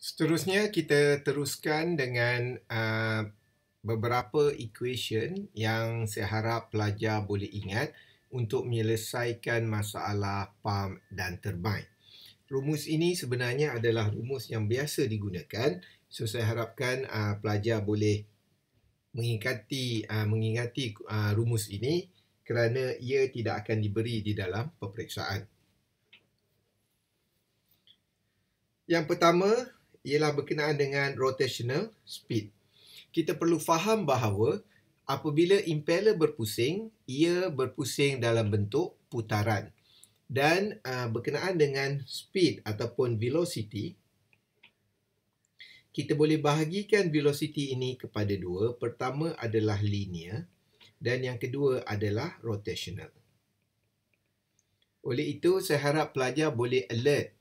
Seterusnya kita teruskan dengan uh, beberapa equation yang saya harap pelajar boleh ingat untuk menyelesaikan masalah pump dan turbine. Rumus ini sebenarnya adalah rumus yang biasa digunakan. So saya harapkan uh, pelajar boleh mengingati uh, mengingati uh, rumus ini kerana ia tidak akan diberi di dalam peperiksaan. Yang pertama, ialah berkenaan dengan rotational speed. Kita perlu faham bahawa apabila impeller berpusing, ia berpusing dalam bentuk putaran. Dan uh, berkenaan dengan speed ataupun velocity, kita boleh bahagikan velocity ini kepada dua. Pertama adalah linear dan yang kedua adalah rotational. Oleh itu, saya harap pelajar boleh alert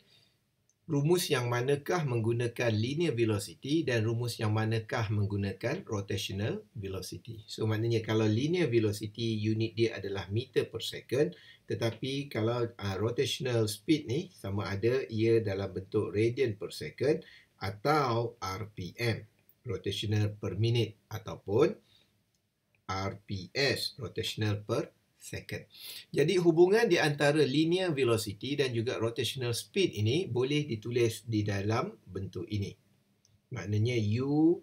rumus yang manakah menggunakan linear velocity dan rumus yang manakah menggunakan rotational velocity. So maknanya kalau linear velocity unit dia adalah meter per second tetapi kalau uh, rotational speed ni sama ada ia dalam bentuk radian per second atau RPM rotational per minute ataupun RPS rotational per second. Jadi hubungan di antara linear velocity dan juga rotational speed ini boleh ditulis di dalam bentuk ini. Maknanya u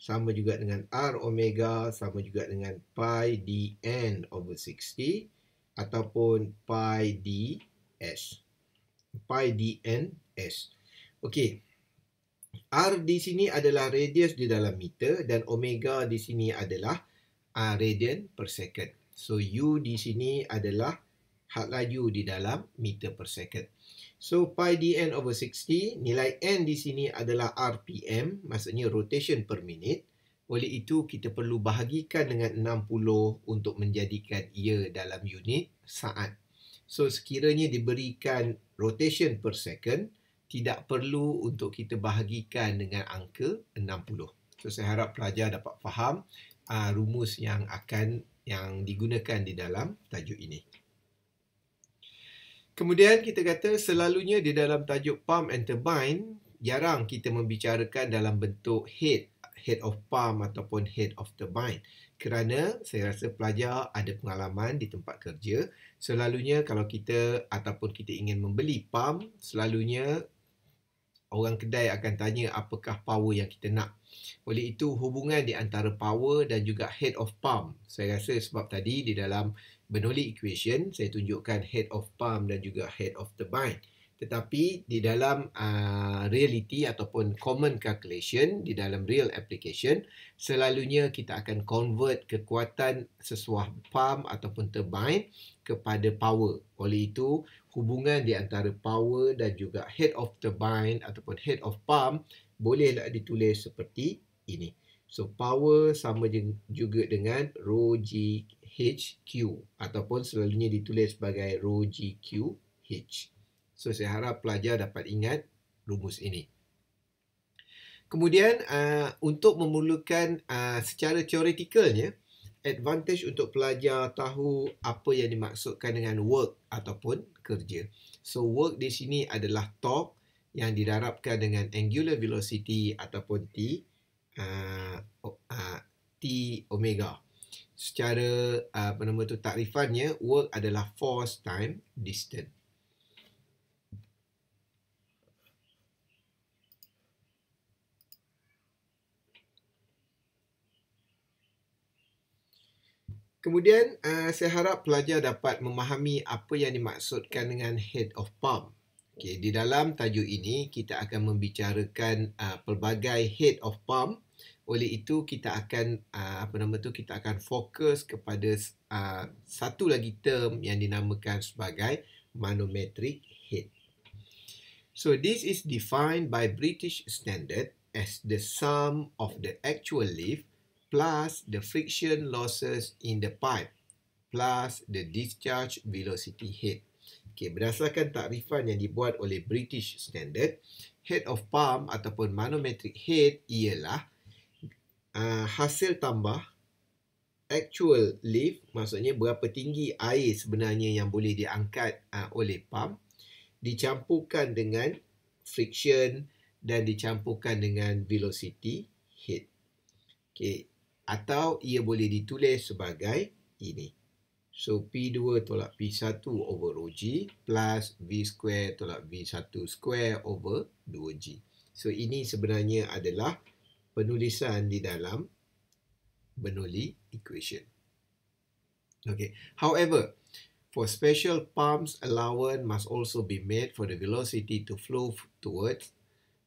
sama juga dengan r omega sama juga dengan pi d n over 60 ataupun pi d s Pi d n s. Okey. R di sini adalah radius di dalam meter dan omega di sini adalah uh, radian per second. So u di sini adalah hak laju di dalam meter per second. So pi dn over 60, nilai n di sini adalah RPM, maksudnya rotation per minute. Oleh itu kita perlu bahagikan dengan 60 untuk menjadikan ia dalam unit saat. So sekiranya diberikan rotation per second, tidak perlu untuk kita bahagikan dengan angka 60. So saya harap pelajar dapat faham uh, rumus yang akan yang digunakan di dalam tajuk ini. Kemudian kita kata selalunya di dalam tajuk pump and turbine, jarang kita membicarakan dalam bentuk head, head of pump ataupun head of turbine. Kerana saya rasa pelajar ada pengalaman di tempat kerja, selalunya kalau kita ataupun kita ingin membeli pump, selalunya orang kedai akan tanya apakah power yang kita nak. Oleh itu, hubungan di antara power dan juga head of pump. Saya rasa sebab tadi di dalam Bernoulli equation, saya tunjukkan head of pump dan juga head of the turbine. Tetapi di dalam uh, reality ataupun common calculation, di dalam real application, selalunya kita akan convert kekuatan sesuah pump ataupun turbine kepada power. Oleh itu, hubungan di antara power dan juga head of turbine ataupun head of pump bolehlah ditulis seperti ini. So power sama juga dengan rho g h q ataupun selalunya ditulis sebagai rho g q h. So saya harap pelajar dapat ingat rumus ini. Kemudian uh, untuk memulakan uh, secara teoretikalnya, advantage untuk pelajar tahu apa yang dimaksudkan dengan work ataupun kerja. So work di sini adalah torque yang didarabkan dengan angular velocity ataupun T uh, uh, T omega. Secara uh, apa nama tu takrifannya work adalah force time distance. Kemudian uh, saya harap pelajar dapat memahami apa yang dimaksudkan dengan head of pump. Okay, di dalam tajuk ini kita akan membicarakan uh, pelbagai head of pump. Oleh itu kita akan uh, apa nama tu kita akan fokus kepada uh, satu lagi term yang dinamakan sebagai manometric head. So this is defined by British standard as the sum of the actual lift plus the friction losses in the pipe plus the discharge velocity head. Okay, berdasarkan takrifan yang dibuat oleh British Standard, head of pump ataupun manometric head ialah uh, hasil tambah actual lift, maksudnya berapa tinggi air sebenarnya yang boleh diangkat uh, oleh pump, dicampurkan dengan friction dan dicampurkan dengan velocity head. Okay, atau ia boleh ditulis sebagai ini. So P2 tolak P1 over rho G plus V square tolak V1 square over 2G. So ini sebenarnya adalah penulisan di dalam Bernoulli equation. Okay. However, for special pumps, allowance must also be made for the velocity to flow towards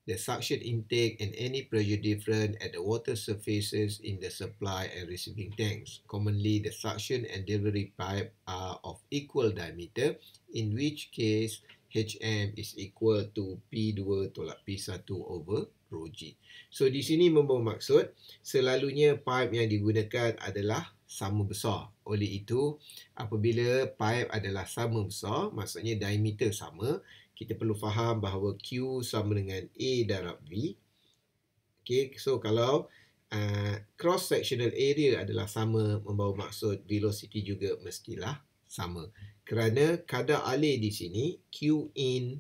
the suction intake and any pressure difference at the water surfaces in the supply and receiving tanks. Commonly, the suction and delivery pipe are of equal diameter, in which case HM is equal to P2 tolak P1 over rho G. So, di sini membawa maksud selalunya pipe yang digunakan adalah sama besar. Oleh itu, apabila pipe adalah sama besar, maksudnya diameter sama, kita perlu faham bahawa Q sama dengan A darab V. Okay, so kalau uh, cross-sectional area adalah sama membawa maksud velocity juga mestilah sama. Kerana kadar alir di sini, Q in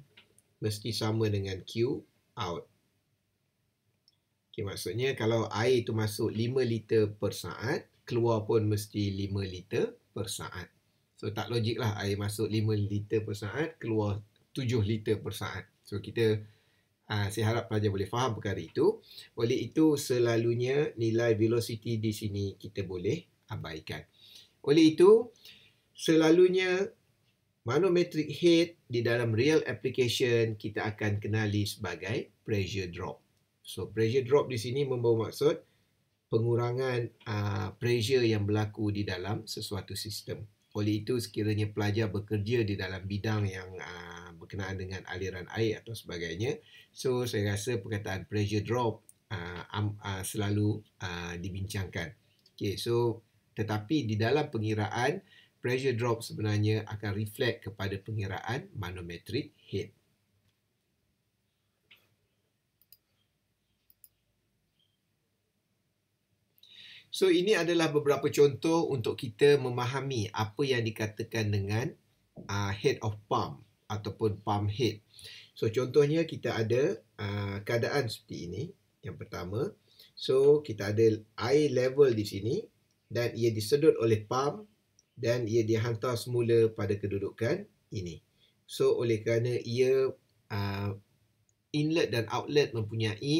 mesti sama dengan Q out. Okay, maksudnya kalau air itu masuk 5 liter per saat, keluar pun mesti 5 liter per saat. So tak logik lah air masuk 5 liter per saat, keluar 7 liter per saat. So kita uh, saya harap pelajar boleh faham perkara itu. Oleh itu selalunya nilai velocity di sini kita boleh abaikan. Oleh itu selalunya manometric head di dalam real application kita akan kenali sebagai pressure drop. So pressure drop di sini membawa maksud pengurangan uh, pressure yang berlaku di dalam sesuatu sistem. Oleh itu sekiranya pelajar bekerja di dalam bidang yang uh, berkenaan dengan aliran air atau sebagainya. So saya rasa perkataan pressure drop uh, um, uh, selalu uh, dibincangkan. Okay, so tetapi di dalam pengiraan pressure drop sebenarnya akan reflect kepada pengiraan manometric head. So ini adalah beberapa contoh untuk kita memahami apa yang dikatakan dengan uh, head of pump ataupun pump head. So contohnya kita ada uh, keadaan seperti ini yang pertama. So kita ada air level di sini dan ia disedut oleh pump dan ia dihantar semula pada kedudukan ini. So oleh kerana ia uh, inlet dan outlet mempunyai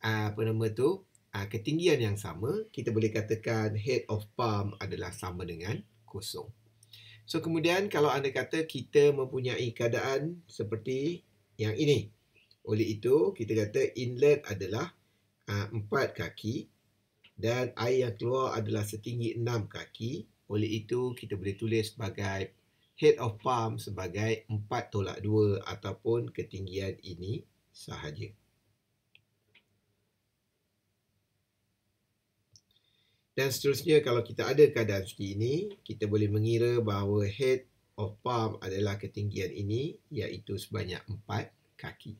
uh, apa nama tu uh, ketinggian yang sama, kita boleh katakan head of pump adalah sama dengan kosong. So kemudian kalau anda kata kita mempunyai keadaan seperti yang ini. Oleh itu kita kata inlet adalah uh, empat kaki dan air yang keluar adalah setinggi enam kaki. Oleh itu kita boleh tulis sebagai head of pump sebagai empat tolak dua ataupun ketinggian ini sahaja. Dan seterusnya kalau kita ada keadaan seperti ini, kita boleh mengira bahawa head of palm adalah ketinggian ini iaitu sebanyak 4 kaki.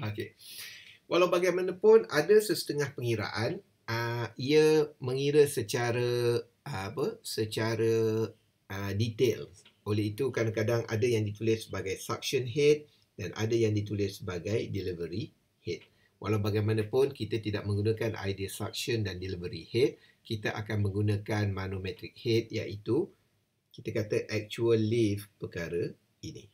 Okey. Walau bagaimanapun ada sesetengah pengiraan uh, ia mengira secara uh, apa? secara uh, detail. Oleh itu kadang-kadang ada yang ditulis sebagai suction head dan ada yang ditulis sebagai delivery head. Walau bagaimanapun kita tidak menggunakan idea suction dan delivery head, kita akan menggunakan manometric head iaitu kita kata actual lift perkara ini.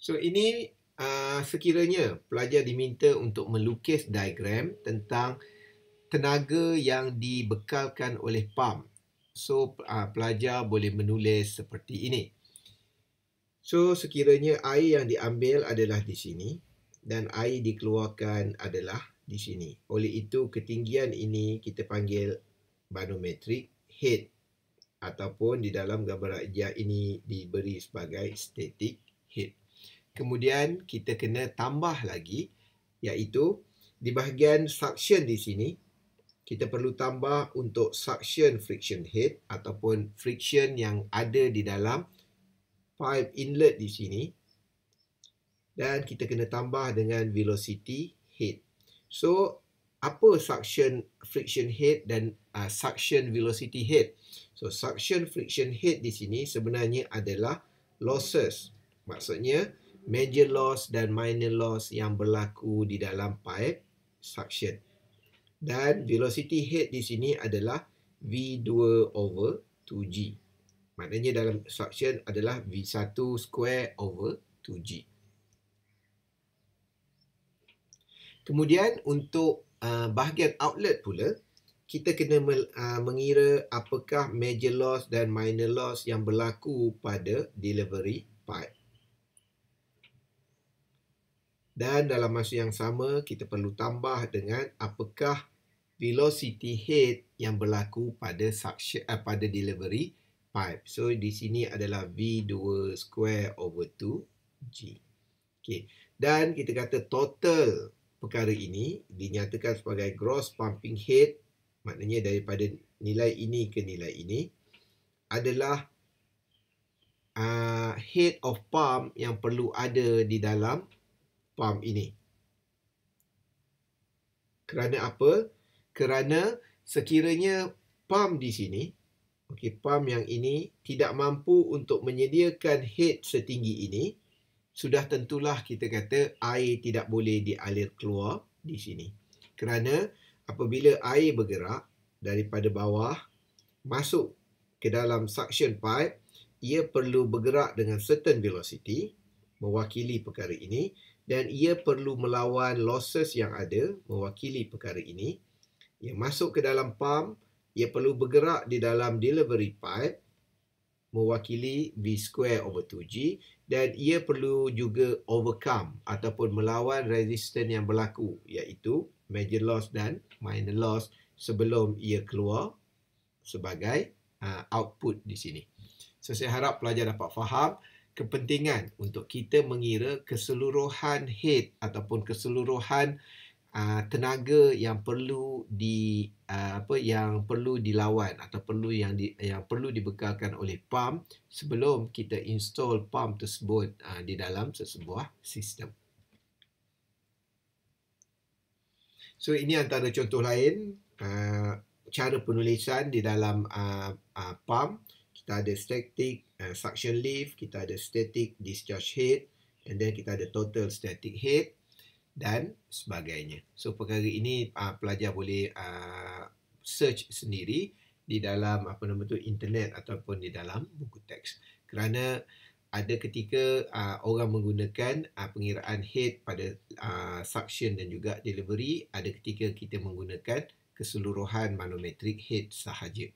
So ini Ah, sekiranya pelajar diminta untuk melukis diagram tentang tenaga yang dibekalkan oleh PAM. So, uh, pelajar boleh menulis seperti ini. So, sekiranya air yang diambil adalah di sini dan air dikeluarkan adalah di sini. Oleh itu, ketinggian ini kita panggil manometric head ataupun di dalam gambar rakyat ini diberi sebagai static head. Kemudian kita kena tambah lagi iaitu di bahagian suction di sini kita perlu tambah untuk suction friction head ataupun friction yang ada di dalam pipe inlet di sini dan kita kena tambah dengan velocity head. So apa suction friction head dan uh, suction velocity head? So suction friction head di sini sebenarnya adalah losses. Maksudnya major loss dan minor loss yang berlaku di dalam pipe suction. Dan velocity head di sini adalah V2 over 2G. Maknanya dalam suction adalah V1 square over 2G. Kemudian untuk uh, bahagian outlet pula, kita kena uh, mengira apakah major loss dan minor loss yang berlaku pada delivery pipe. Dan dalam masa yang sama, kita perlu tambah dengan apakah velocity head yang berlaku pada suction, uh, pada delivery pipe. So, di sini adalah V2 square over 2G. Okay. Dan kita kata total perkara ini dinyatakan sebagai gross pumping head. Maknanya daripada nilai ini ke nilai ini adalah uh, head of pump yang perlu ada di dalam pam ini. Kerana apa? Kerana sekiranya pam di sini, okey pam yang ini tidak mampu untuk menyediakan head setinggi ini, sudah tentulah kita kata air tidak boleh dialir keluar di sini. Kerana apabila air bergerak daripada bawah masuk ke dalam suction pipe, ia perlu bergerak dengan certain velocity mewakili perkara ini dan ia perlu melawan losses yang ada mewakili perkara ini. Ia masuk ke dalam pump, ia perlu bergerak di dalam delivery pipe mewakili V square over 2G dan ia perlu juga overcome ataupun melawan resisten yang berlaku iaitu major loss dan minor loss sebelum ia keluar sebagai uh, output di sini. So saya harap pelajar dapat faham kepentingan untuk kita mengira keseluruhan head ataupun keseluruhan uh, tenaga yang perlu di uh, apa yang perlu dilawan atau perlu yang di, yang perlu dibekalkan oleh pump sebelum kita install pump tersebut uh, di dalam sesebuah sistem. So ini antara contoh lain uh, cara penulisan di dalam uh, uh, pump kita ada static uh, suction lift, kita ada static discharge head and then kita ada total static head dan sebagainya. So perkara ini uh, pelajar boleh uh, search sendiri di dalam apa nama tu internet ataupun di dalam buku teks. Kerana ada ketika uh, orang menggunakan uh, pengiraan head pada uh, suction dan juga delivery, ada ketika kita menggunakan keseluruhan manometric head sahaja.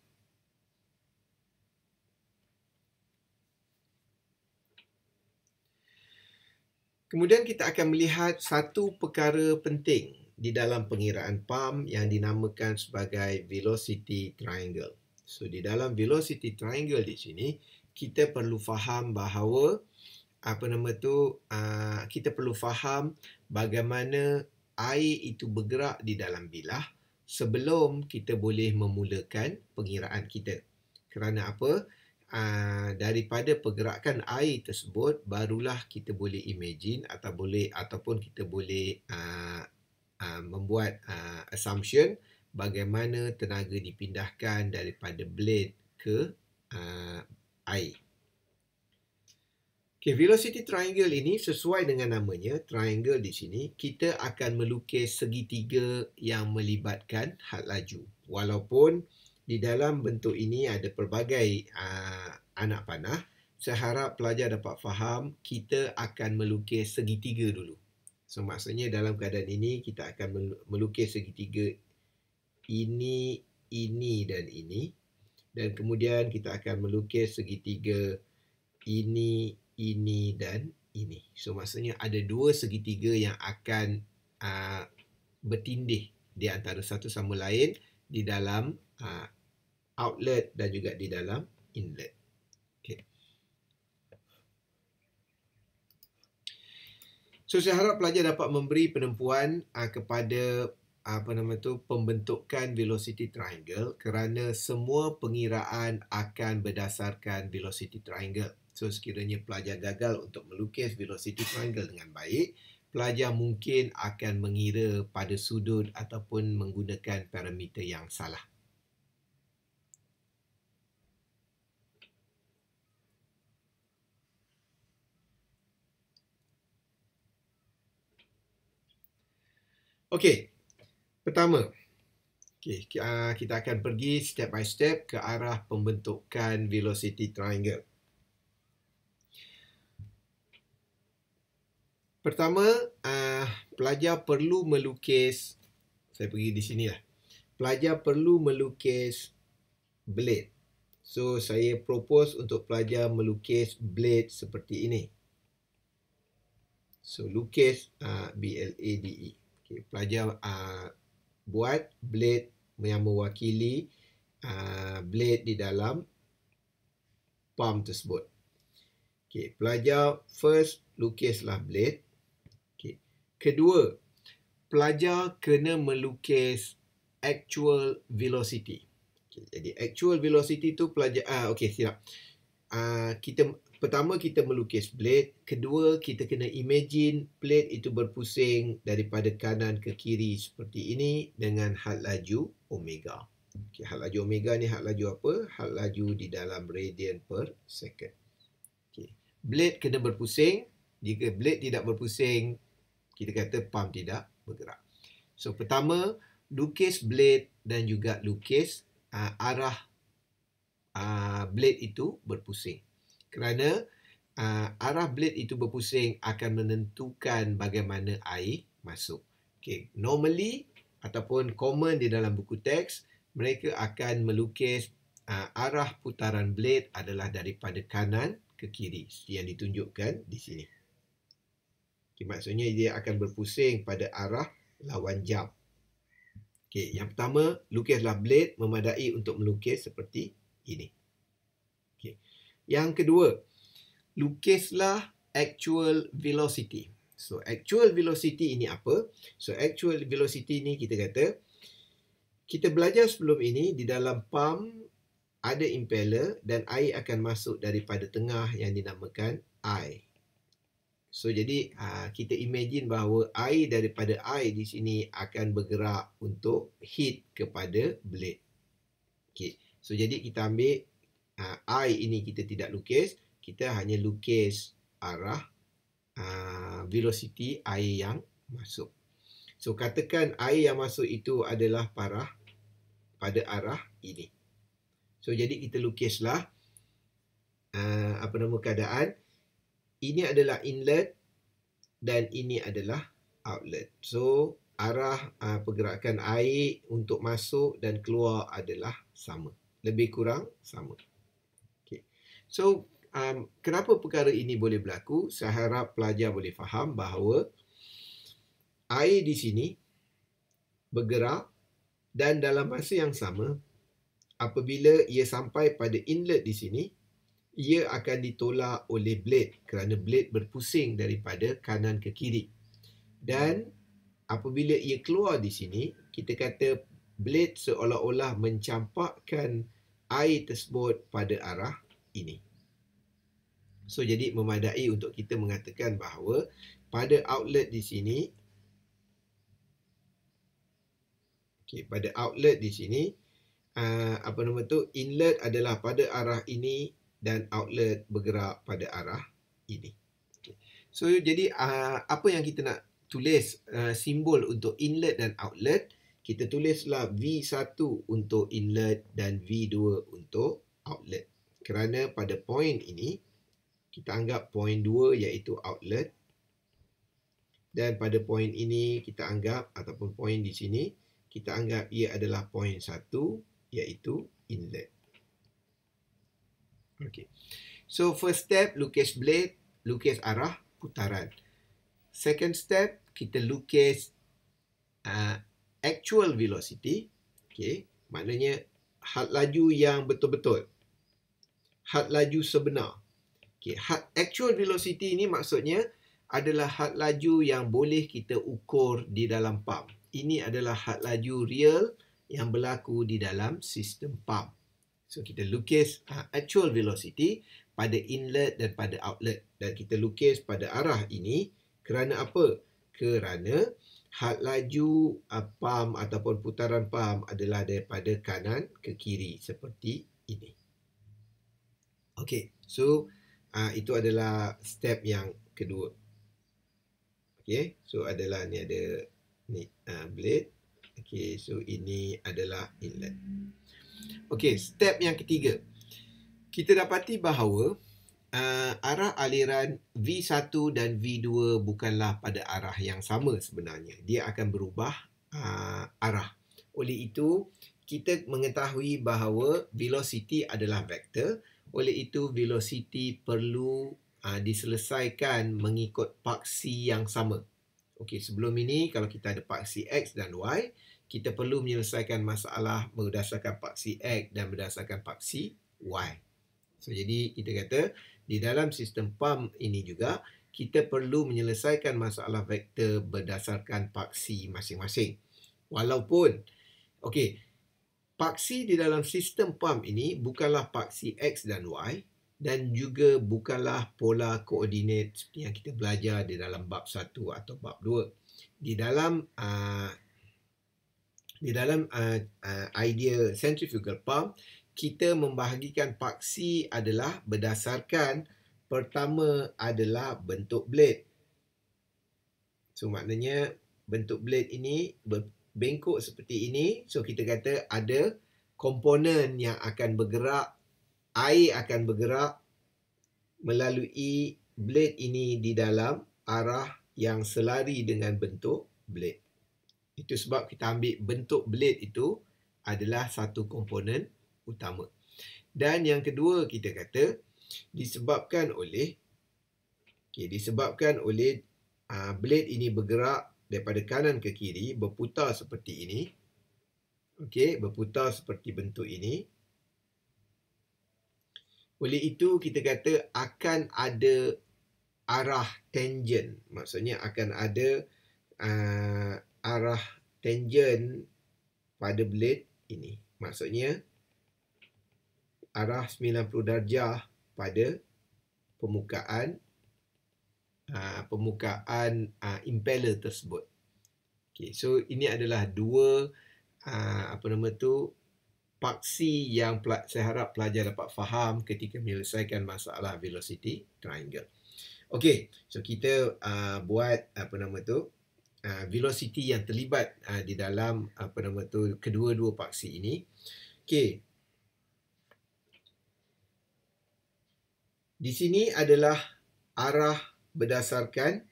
Kemudian kita akan melihat satu perkara penting di dalam pengiraan PAM yang dinamakan sebagai velocity triangle. So di dalam velocity triangle di sini kita perlu faham bahawa apa nama tu kita perlu faham bagaimana air itu bergerak di dalam bilah sebelum kita boleh memulakan pengiraan kita. Kerana apa? Ah, daripada pergerakan air tersebut barulah kita boleh imagine atau boleh ataupun kita boleh uh, uh, membuat uh, assumption bagaimana tenaga dipindahkan daripada blade ke uh, air. Okay, velocity triangle ini sesuai dengan namanya triangle di sini kita akan melukis segitiga yang melibatkan had laju walaupun di dalam bentuk ini ada pelbagai uh, anak panah. Saya harap pelajar dapat faham kita akan melukis segitiga dulu. So maksudnya dalam keadaan ini kita akan melukis segitiga ini, ini dan ini. Dan kemudian kita akan melukis segitiga ini, ini dan ini. So maksudnya ada dua segitiga yang akan uh, bertindih di antara satu sama lain di dalam Ha, outlet dan juga di dalam inlet. So saya harap pelajar dapat memberi penempuan uh, ha, kepada apa nama tu pembentukan velocity triangle kerana semua pengiraan akan berdasarkan velocity triangle. So sekiranya pelajar gagal untuk melukis velocity triangle dengan baik, pelajar mungkin akan mengira pada sudut ataupun menggunakan parameter yang salah. Okey. Pertama. Okey, uh, kita akan pergi step by step ke arah pembentukan velocity triangle. Pertama, uh, pelajar perlu melukis saya pergi di sini lah. Pelajar perlu melukis blade. So saya propose untuk pelajar melukis blade seperti ini. So lukis uh, B L A D E okay, pelajar uh, buat blade yang mewakili uh, blade di dalam palm tersebut. Okay, pelajar first lukislah blade. Okay. Kedua, pelajar kena melukis actual velocity. Okay, jadi actual velocity tu pelajar ah uh, okey silap. Uh, kita pertama kita melukis blade, kedua kita kena imagine blade itu berpusing daripada kanan ke kiri seperti ini dengan had laju omega. Okey, had laju omega ni had laju apa? Had laju di dalam radian per second. Okey. Blade kena berpusing. Jika blade tidak berpusing, kita kata pump tidak bergerak. So pertama, lukis blade dan juga lukis uh, arah uh, blade itu berpusing kerana uh, arah blade itu berpusing akan menentukan bagaimana air masuk. Okay. Normally ataupun common di dalam buku teks, mereka akan melukis uh, arah putaran blade adalah daripada kanan ke kiri yang ditunjukkan di sini. Okay, maksudnya dia akan berpusing pada arah lawan jam. Okay, yang pertama, lukislah blade memadai untuk melukis seperti ini. Yang kedua, lukislah actual velocity. So, actual velocity ini apa? So, actual velocity ini kita kata, kita belajar sebelum ini di dalam pump ada impeller dan air akan masuk daripada tengah yang dinamakan I. So, jadi ah, kita imagine bahawa air daripada I di sini akan bergerak untuk hit kepada blade. Okay. So, jadi kita ambil Uh, I ini kita tidak lukis, kita hanya lukis arah uh, velocity air yang masuk. So katakan air yang masuk itu adalah parah pada arah ini. So jadi kita lukislah uh, apa nama keadaan. Ini adalah inlet dan ini adalah outlet. So arah uh, pergerakan air untuk masuk dan keluar adalah sama. Lebih kurang sama. So, um, kenapa perkara ini boleh berlaku? Saya harap pelajar boleh faham bahawa air di sini bergerak dan dalam masa yang sama, apabila ia sampai pada inlet di sini, ia akan ditolak oleh blade kerana blade berpusing daripada kanan ke kiri. Dan apabila ia keluar di sini, kita kata blade seolah-olah mencampakkan air tersebut pada arah ini. So jadi memadai untuk kita mengatakan bahawa pada outlet di sini okey pada outlet di sini uh, apa nama tu inlet adalah pada arah ini dan outlet bergerak pada arah ini. Okay. So jadi uh, apa yang kita nak tulis uh, simbol untuk inlet dan outlet, kita tulislah V1 untuk inlet dan V2 untuk outlet kerana pada point ini kita anggap point 2 iaitu outlet dan pada point ini kita anggap ataupun point di sini kita anggap ia adalah point 1 iaitu inlet. Okey. So first step lukis blade, lukis arah putaran. Second step kita lukis uh, actual velocity. Okey, maknanya hal laju yang betul-betul had laju sebenar. Okay, had actual velocity ini maksudnya adalah had laju yang boleh kita ukur di dalam pump. Ini adalah had laju real yang berlaku di dalam sistem pump. So kita lukis uh, actual velocity pada inlet dan pada outlet dan kita lukis pada arah ini kerana apa? Kerana had laju uh, pump ataupun putaran pump adalah daripada kanan ke kiri seperti ini. Okay, so uh, itu adalah step yang kedua. Okay, so adalah ni ada ni uh, blade. Okay, so ini adalah inlet. Okay, step yang ketiga. Kita dapati bahawa uh, arah aliran V1 dan V2 bukanlah pada arah yang sama sebenarnya. Dia akan berubah uh, arah. Oleh itu, kita mengetahui bahawa velocity adalah vektor. Oleh itu, velocity perlu uh, diselesaikan mengikut paksi yang sama. Okey, sebelum ini kalau kita ada paksi X dan Y, kita perlu menyelesaikan masalah berdasarkan paksi X dan berdasarkan paksi Y. So, jadi kita kata di dalam sistem pump ini juga, kita perlu menyelesaikan masalah vektor berdasarkan paksi masing-masing. Walaupun, okey, paksi di dalam sistem pump ini bukanlah paksi X dan Y dan juga bukanlah pola koordinat seperti yang kita belajar di dalam bab 1 atau bab 2. Di dalam uh, di dalam uh, uh, idea centrifugal pump, kita membahagikan paksi adalah berdasarkan pertama adalah bentuk blade. So maknanya bentuk blade ini ber, bengkok seperti ini so kita kata ada komponen yang akan bergerak air akan bergerak melalui blade ini di dalam arah yang selari dengan bentuk blade itu sebab kita ambil bentuk blade itu adalah satu komponen utama dan yang kedua kita kata disebabkan oleh okay, disebabkan oleh uh, blade ini bergerak daripada kanan ke kiri berputar seperti ini. Okey, berputar seperti bentuk ini. Oleh itu kita kata akan ada arah tangent. Maksudnya akan ada uh, arah tangent pada blade ini. Maksudnya arah 90 darjah pada permukaan Ah, permukaan uh, impeller tersebut. Okay, so ini adalah dua uh, apa nama tu paksi yang pel- saya harap pelajar dapat faham ketika menyelesaikan masalah velocity triangle. Okay, so kita uh, buat apa nama tu uh, velocity yang terlibat uh, di dalam apa nama tu kedua-dua paksi ini. Okay, di sini adalah arah berdasarkan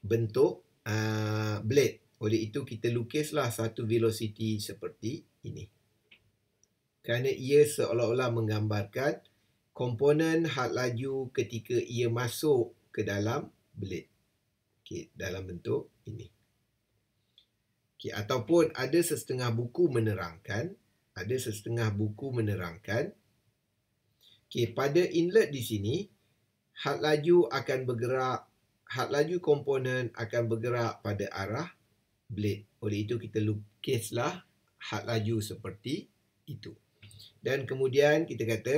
bentuk uh, blade. Oleh itu kita lukislah satu velocity seperti ini. Kerana ia seolah-olah menggambarkan komponen had laju ketika ia masuk ke dalam blade. Okay, dalam bentuk ini. Okay, ataupun ada setengah buku menerangkan, ada setengah buku menerangkan, okay, pada inlet di sini, had laju akan bergerak, had laju komponen akan bergerak pada arah blade. Oleh itu kita lukislah had laju seperti itu. Dan kemudian kita kata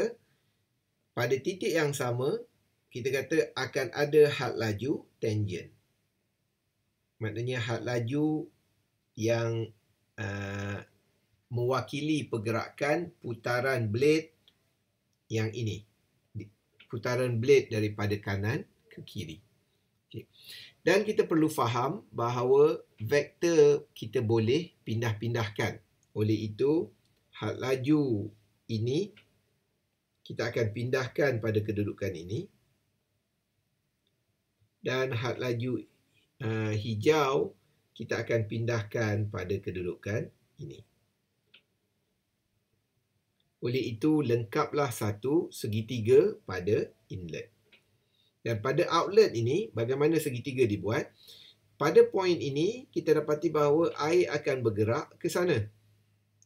pada titik yang sama kita kata akan ada had laju tangent. Maknanya had laju yang uh, mewakili pergerakan putaran blade yang ini putaran blade daripada kanan ke kiri. Okay. Dan kita perlu faham bahawa vektor kita boleh pindah-pindahkan. Oleh itu, hal laju ini kita akan pindahkan pada kedudukan ini. Dan hal laju uh, hijau kita akan pindahkan pada kedudukan Ini. Oleh itu, lengkaplah satu segitiga pada inlet. Dan pada outlet ini, bagaimana segitiga dibuat? Pada point ini, kita dapati bahawa air akan bergerak ke sana.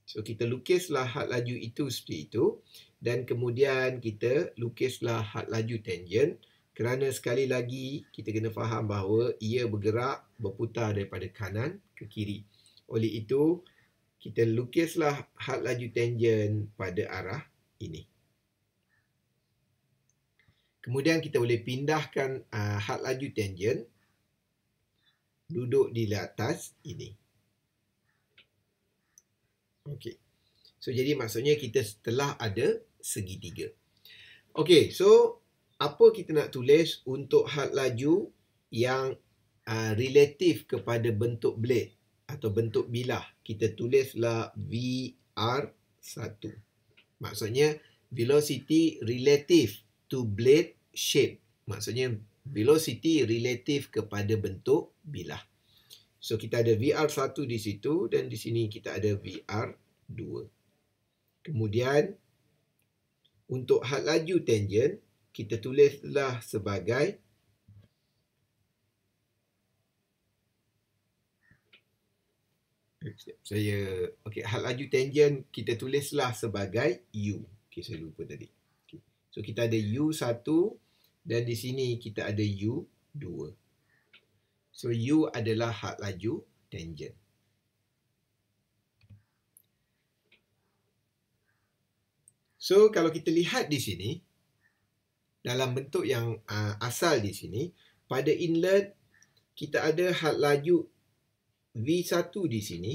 So, kita lukislah had laju itu seperti itu. Dan kemudian kita lukislah had laju tangent. Kerana sekali lagi, kita kena faham bahawa ia bergerak berputar daripada kanan ke kiri. Oleh itu, kita lukislah had laju tangent pada arah ini. Kemudian kita boleh pindahkan uh, ah, had laju tangent duduk di atas ini. Okey. So jadi maksudnya kita setelah ada segitiga. Okey, so apa kita nak tulis untuk had laju yang uh, relatif kepada bentuk blade? atau bentuk bilah kita tulislah VR1 maksudnya velocity relative to blade shape maksudnya velocity relative kepada bentuk bilah so kita ada VR1 di situ dan di sini kita ada VR2 kemudian untuk had laju tangent kita tulislah sebagai Saya okay, hal laju tangent kita tulislah sebagai u. Okey saya lupa tadi. Okay. So kita ada u1 dan di sini kita ada u2. So u adalah hal laju tangent. So kalau kita lihat di sini dalam bentuk yang uh, asal di sini pada inlet kita ada hal laju V1 di sini.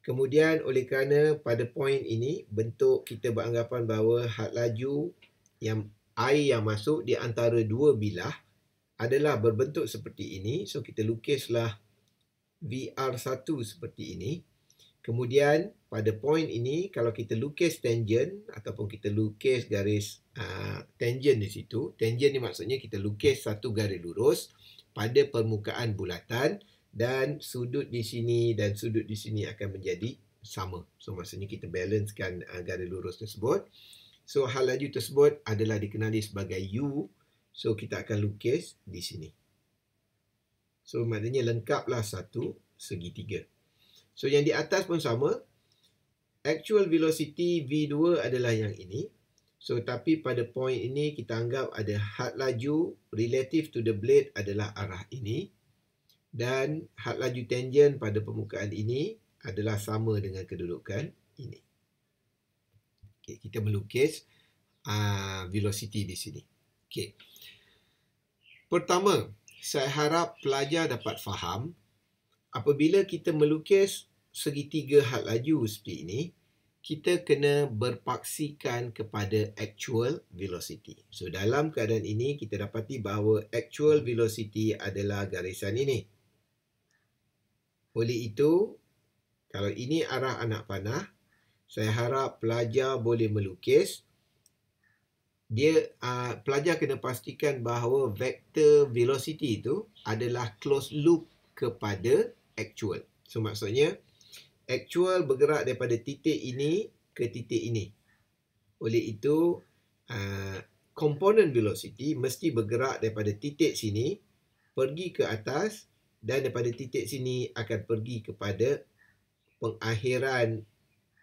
Kemudian oleh kerana pada point ini bentuk kita beranggapan bahawa had laju yang air yang masuk di antara dua bilah adalah berbentuk seperti ini. So kita lukislah VR1 seperti ini. Kemudian pada point ini kalau kita lukis tangent ataupun kita lukis garis uh, tangent di situ. Tangent ni maksudnya kita lukis satu garis lurus pada permukaan bulatan dan sudut di sini dan sudut di sini akan menjadi sama. So maksudnya kita balancekan uh, garis lurus tersebut. So hal laju tersebut adalah dikenali sebagai U. So kita akan lukis di sini. So maknanya lengkaplah satu segitiga. So yang di atas pun sama. Actual velocity V2 adalah yang ini. So tapi pada point ini kita anggap ada had laju relative to the blade adalah arah ini dan had laju tangent pada permukaan ini adalah sama dengan kedudukan ini. Okay, kita melukis uh, velocity di sini. Okay. Pertama, saya harap pelajar dapat faham apabila kita melukis segitiga had laju seperti ini, kita kena berpaksikan kepada actual velocity. So dalam keadaan ini kita dapati bahawa actual velocity adalah garisan ini. Oleh itu, kalau ini arah anak panah, saya harap pelajar boleh melukis. Dia uh, pelajar kena pastikan bahawa vector velocity itu adalah closed loop kepada actual. So maksudnya actual bergerak daripada titik ini ke titik ini. Oleh itu uh, velocity mesti bergerak daripada titik sini pergi ke atas dan daripada titik sini akan pergi kepada pengakhiran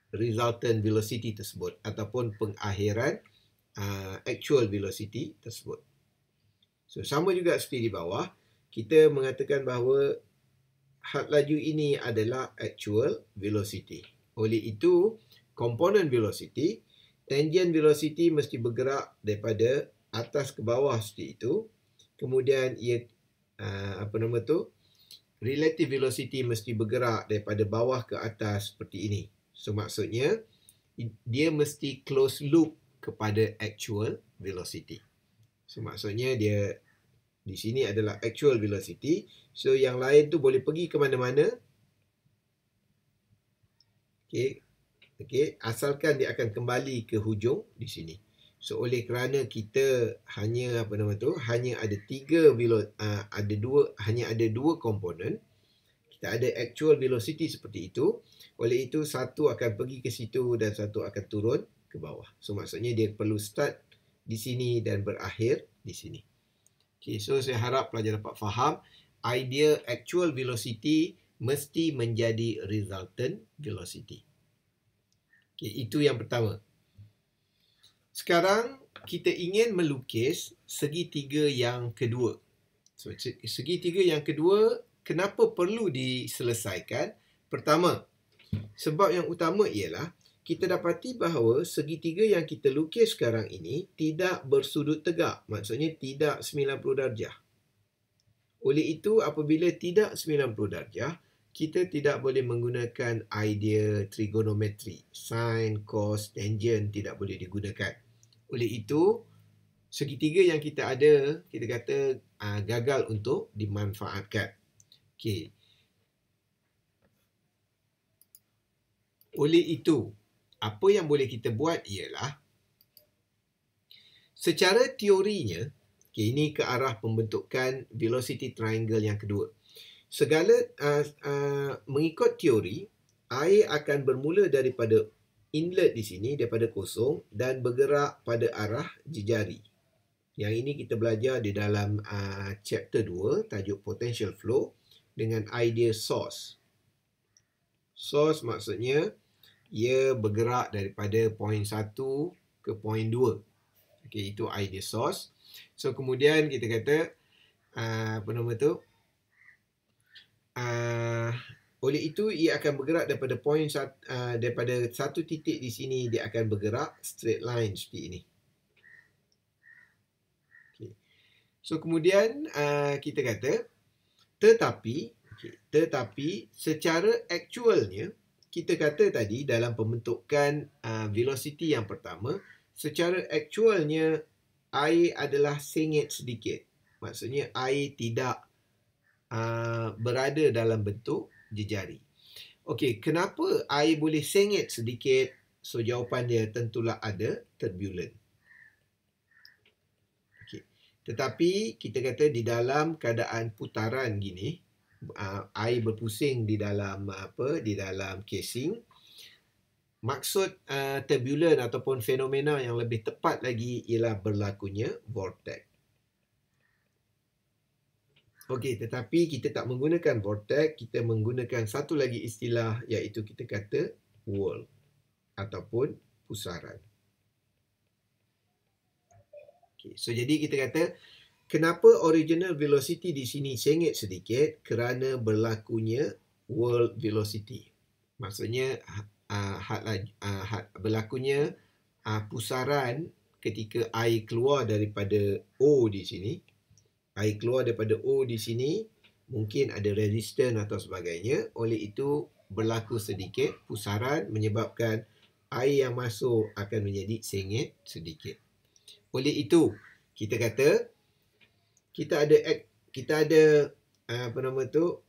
resultant velocity tersebut ataupun pengakhiran uh, actual velocity tersebut. So sama juga seperti di bawah, kita mengatakan bahawa had laju ini adalah actual velocity. Oleh itu, component velocity, tangent velocity mesti bergerak daripada atas ke bawah seperti itu. Kemudian ia uh, apa nama tu? relative velocity mesti bergerak daripada bawah ke atas seperti ini. So maksudnya dia mesti close loop kepada actual velocity. So maksudnya dia di sini adalah actual velocity. So yang lain tu boleh pergi ke mana-mana. Okay. Okay. Asalkan dia akan kembali ke hujung di sini. So oleh kerana kita hanya apa nama tu hanya ada tiga velo, uh, ada dua hanya ada dua komponen kita ada actual velocity seperti itu oleh itu satu akan pergi ke situ dan satu akan turun ke bawah so maksudnya dia perlu start di sini dan berakhir di sini Okay, so saya harap pelajar dapat faham idea actual velocity mesti menjadi resultant velocity Okay, itu yang pertama sekarang kita ingin melukis segitiga yang kedua. So segitiga yang kedua kenapa perlu diselesaikan? Pertama, sebab yang utama ialah kita dapati bahawa segitiga yang kita lukis sekarang ini tidak bersudut tegak, maksudnya tidak 90 darjah. Oleh itu apabila tidak 90 darjah, kita tidak boleh menggunakan idea trigonometri, sin, cos, tangent tidak boleh digunakan. Oleh itu, segitiga yang kita ada, kita kata uh, gagal untuk dimanfaatkan. Okey. Oleh itu, apa yang boleh kita buat ialah secara teorinya, okay, ini ke arah pembentukan velocity triangle yang kedua. Segala uh, uh, mengikut teori, air akan bermula daripada inlet di sini daripada kosong dan bergerak pada arah jejari. Yang ini kita belajar di dalam uh, chapter 2 tajuk potential flow dengan idea source. Source maksudnya ia bergerak daripada point 1 ke point 2. Okay, itu idea source. So kemudian kita kata uh, apa nama tu? Uh, oleh itu ia akan bergerak daripada point uh, daripada satu titik di sini dia akan bergerak straight line seperti ini. Okay. So kemudian uh, kita kata tetapi okay, tetapi secara actualnya kita kata tadi dalam pembentukan uh, velocity yang pertama secara actualnya air adalah sengit sedikit. Maksudnya air tidak uh, berada dalam bentuk Jari, Okey, kenapa air boleh sengit sedikit? So jawapan dia tentulah ada turbulent. Okey. Tetapi kita kata di dalam keadaan putaran gini, air berpusing di dalam apa? Di dalam casing. Maksud uh, turbulent ataupun fenomena yang lebih tepat lagi ialah berlakunya vortex. Okey, tetapi kita tak menggunakan vortex, kita menggunakan satu lagi istilah iaitu kita kata whirl ataupun pusaran. Okey, so jadi kita kata kenapa original velocity di sini sengit sedikit kerana berlakunya whirl velocity. Maksudnya uh, had, uh, berlakunya uh, pusaran ketika air keluar daripada O di sini air keluar daripada O di sini mungkin ada resisten atau sebagainya. Oleh itu berlaku sedikit pusaran menyebabkan air yang masuk akan menjadi sengit sedikit. Oleh itu kita kata kita ada kita ada ah, apa nama tu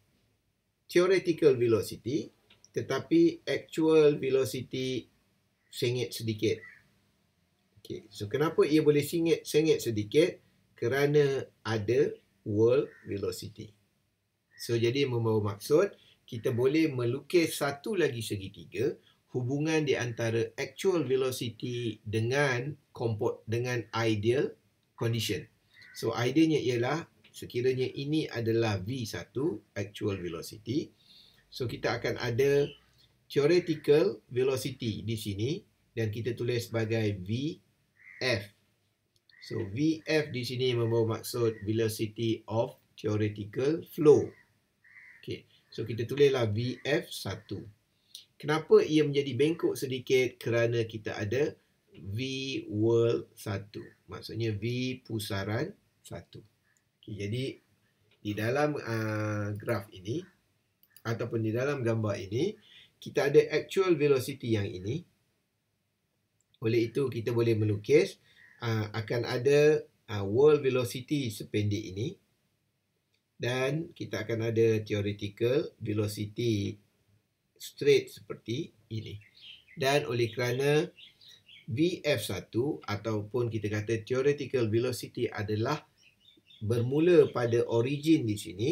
theoretical velocity tetapi actual velocity sengit sedikit. Okay. So kenapa ia boleh sengit sengit sedikit? kerana ada world velocity. So jadi membawa maksud kita boleh melukis satu lagi segitiga hubungan di antara actual velocity dengan comport dengan ideal condition. So idenya ialah sekiranya ini adalah V1 actual velocity. So kita akan ada theoretical velocity di sini dan kita tulis sebagai VF. So VF di sini membawa maksud velocity of theoretical flow. Okay. So kita tulislah VF1. Kenapa ia menjadi bengkok sedikit? Kerana kita ada V world 1. Maksudnya V pusaran 1. Okay, jadi di dalam uh, graf ini ataupun di dalam gambar ini kita ada actual velocity yang ini. Oleh itu kita boleh melukis Ah, akan ada uh, world velocity sependek ini dan kita akan ada theoretical velocity straight seperti ini. Dan oleh kerana VF1 ataupun kita kata theoretical velocity adalah bermula pada origin di sini.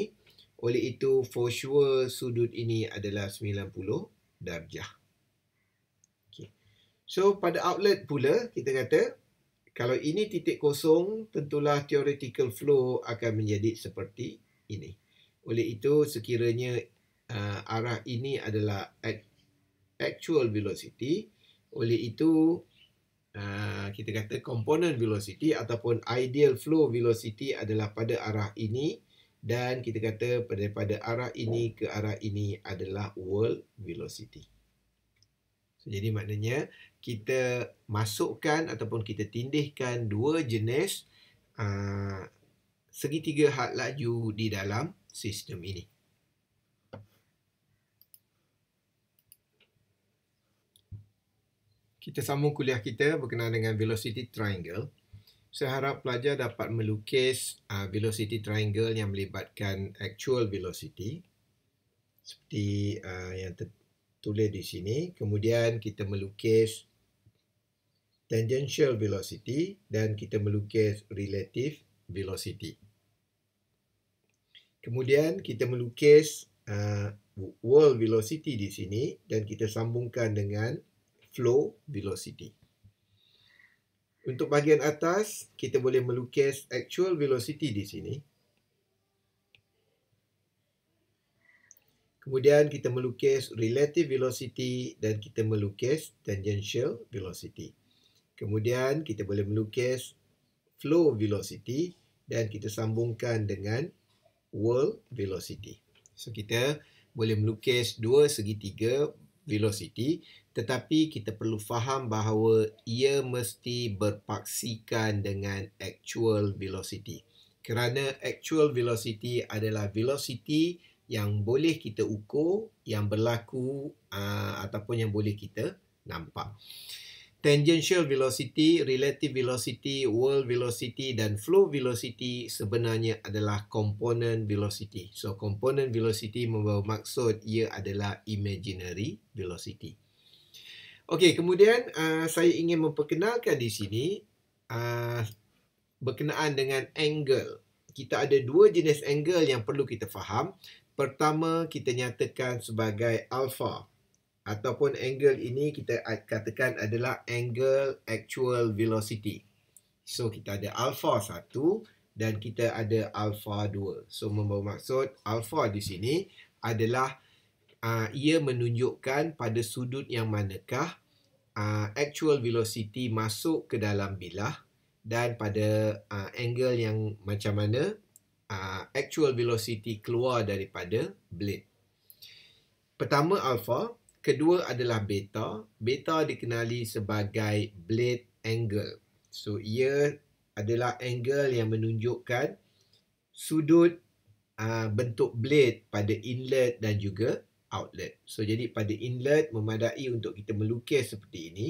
Oleh itu for sure sudut ini adalah 90 darjah. Okay. So pada outlet pula kita kata kalau ini titik kosong, tentulah theoretical flow akan menjadi seperti ini. Oleh itu, sekiranya uh, arah ini adalah actual velocity, oleh itu uh, kita kata component velocity ataupun ideal flow velocity adalah pada arah ini dan kita kata daripada arah ini ke arah ini adalah world velocity. Jadi maknanya kita masukkan ataupun kita tindihkan dua jenis uh, segitiga had laju di dalam sistem ini. Kita sambung kuliah kita berkenaan dengan velocity triangle. Saya harap pelajar dapat melukis uh, velocity triangle yang melibatkan actual velocity. Seperti uh, yang tertentu tulis di sini. Kemudian kita melukis tangential velocity dan kita melukis relative velocity. Kemudian kita melukis uh, wall velocity di sini dan kita sambungkan dengan flow velocity. Untuk bahagian atas, kita boleh melukis actual velocity di sini. Kemudian kita melukis relative velocity dan kita melukis tangential velocity. Kemudian kita boleh melukis flow velocity dan kita sambungkan dengan whirl velocity. So kita boleh melukis dua segitiga velocity tetapi kita perlu faham bahawa ia mesti berpaksikan dengan actual velocity. Kerana actual velocity adalah velocity yang boleh kita ukur, yang berlaku uh, ataupun yang boleh kita nampak. Tangential velocity, relative velocity, world velocity dan flow velocity sebenarnya adalah component velocity. So component velocity membawa maksud ia adalah imaginary velocity. Okey, kemudian uh, saya ingin memperkenalkan di sini uh, berkenaan dengan angle. Kita ada dua jenis angle yang perlu kita faham. Pertama, kita nyatakan sebagai alpha ataupun angle ini kita katakan adalah angle actual velocity. So, kita ada alpha 1 dan kita ada alpha 2. So, maksud alpha di sini adalah uh, ia menunjukkan pada sudut yang manakah uh, actual velocity masuk ke dalam bilah dan pada uh, angle yang macam mana uh, actual velocity keluar daripada blade. Pertama alpha, kedua adalah beta. Beta dikenali sebagai blade angle. So ia adalah angle yang menunjukkan sudut uh, bentuk blade pada inlet dan juga outlet. So jadi pada inlet memadai untuk kita melukis seperti ini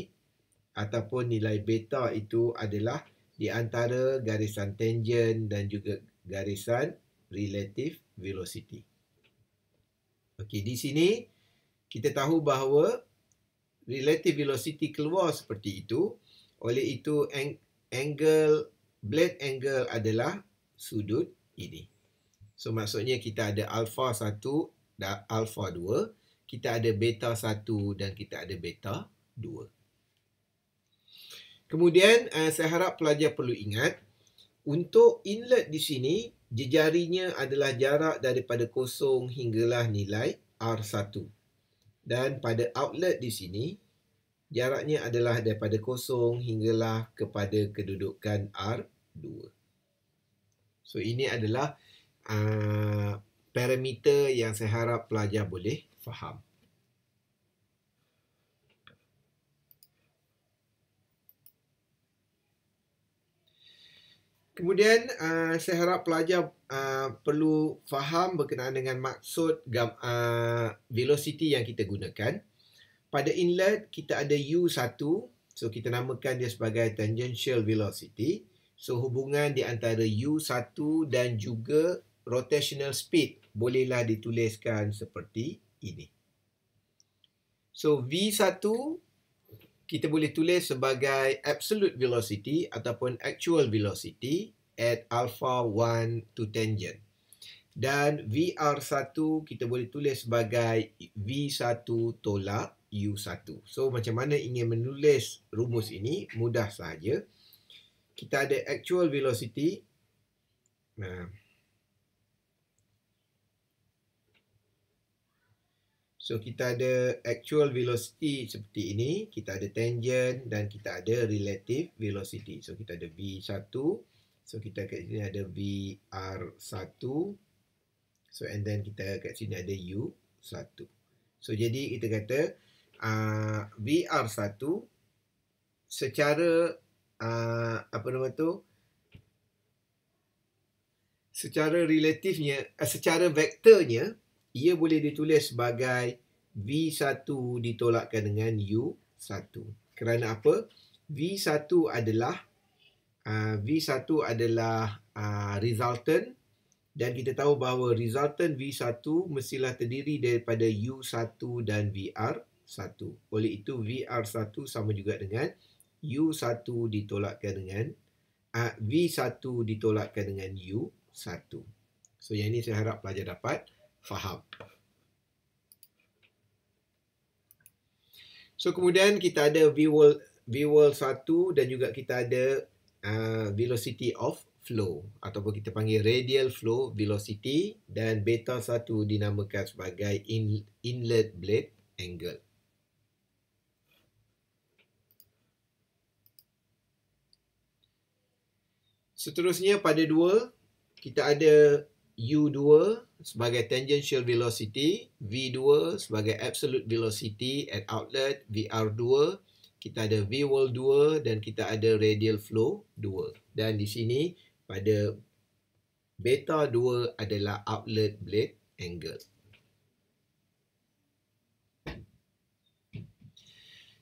ataupun nilai beta itu adalah di antara garisan tangent dan juga garisan relative velocity. Okey, di sini kita tahu bahawa relative velocity keluar seperti itu. Oleh itu, angle blade angle adalah sudut ini. So, maksudnya kita ada alpha 1 dan alpha 2. Kita ada beta 1 dan kita ada beta 2. Kemudian, eh, saya harap pelajar perlu ingat untuk inlet di sini, jejarinya adalah jarak daripada kosong hinggalah nilai R1. Dan pada outlet di sini, jaraknya adalah daripada kosong hinggalah kepada kedudukan R2. So, ini adalah uh, parameter yang saya harap pelajar boleh faham. Kemudian uh, saya harap pelajar uh, perlu faham berkenaan dengan maksud gam, uh, velocity yang kita gunakan. Pada inlet kita ada U1 so kita namakan dia sebagai tangential velocity. So hubungan di antara U1 dan juga rotational speed bolehlah dituliskan seperti ini. So V1 kita boleh tulis sebagai absolute velocity ataupun actual velocity at alpha 1 to tangent. Dan VR1 kita boleh tulis sebagai V1 tolak U1. So macam mana ingin menulis rumus ini? Mudah sahaja. Kita ada actual velocity. Nah, So kita ada actual velocity seperti ini, kita ada tangent dan kita ada relative velocity. So kita ada V1, so kita kat sini ada VR1, so and then kita kat sini ada U1. So jadi kita kata uh, ah, VR1 secara uh, apa nama tu? secara relatifnya, eh, secara vektornya ia boleh ditulis sebagai V1 ditolakkan dengan U1. Kerana apa? V1 adalah ah, V1 adalah ah, resultant dan kita tahu bahawa resultant V1 mestilah terdiri daripada U1 dan VR1. Oleh itu VR1 sama juga dengan U1 ditolakkan dengan ah, V1 ditolakkan dengan U1. So yang ini saya harap pelajar dapat faham. So kemudian kita ada v wall v wall satu dan juga kita ada uh, velocity of flow ataupun kita panggil radial flow velocity dan beta satu dinamakan sebagai in, inlet blade angle. Seterusnya pada dua kita ada U2 sebagai tangential velocity, V2 sebagai absolute velocity at outlet, VR2, kita ada V wall 2 dan kita ada radial flow 2. Dan di sini pada beta 2 adalah outlet blade angle.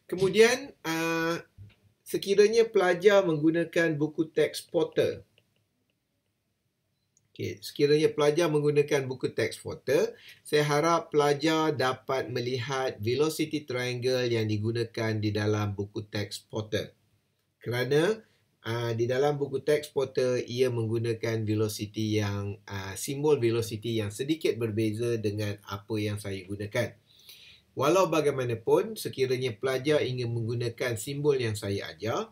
Kemudian, uh, sekiranya pelajar menggunakan buku teks Potter. Okay, sekiranya pelajar menggunakan buku teks foto, saya harap pelajar dapat melihat velocity triangle yang digunakan di dalam buku teks foto. Kerana uh, di dalam buku teks foto ia menggunakan velocity yang uh, simbol velocity yang sedikit berbeza dengan apa yang saya gunakan. Walau bagaimanapun, sekiranya pelajar ingin menggunakan simbol yang saya ajar,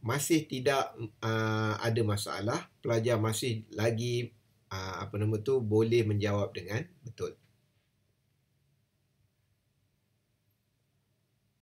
masih tidak uh, ada masalah. Pelajar masih lagi Ah, apa nama tu boleh menjawab dengan betul.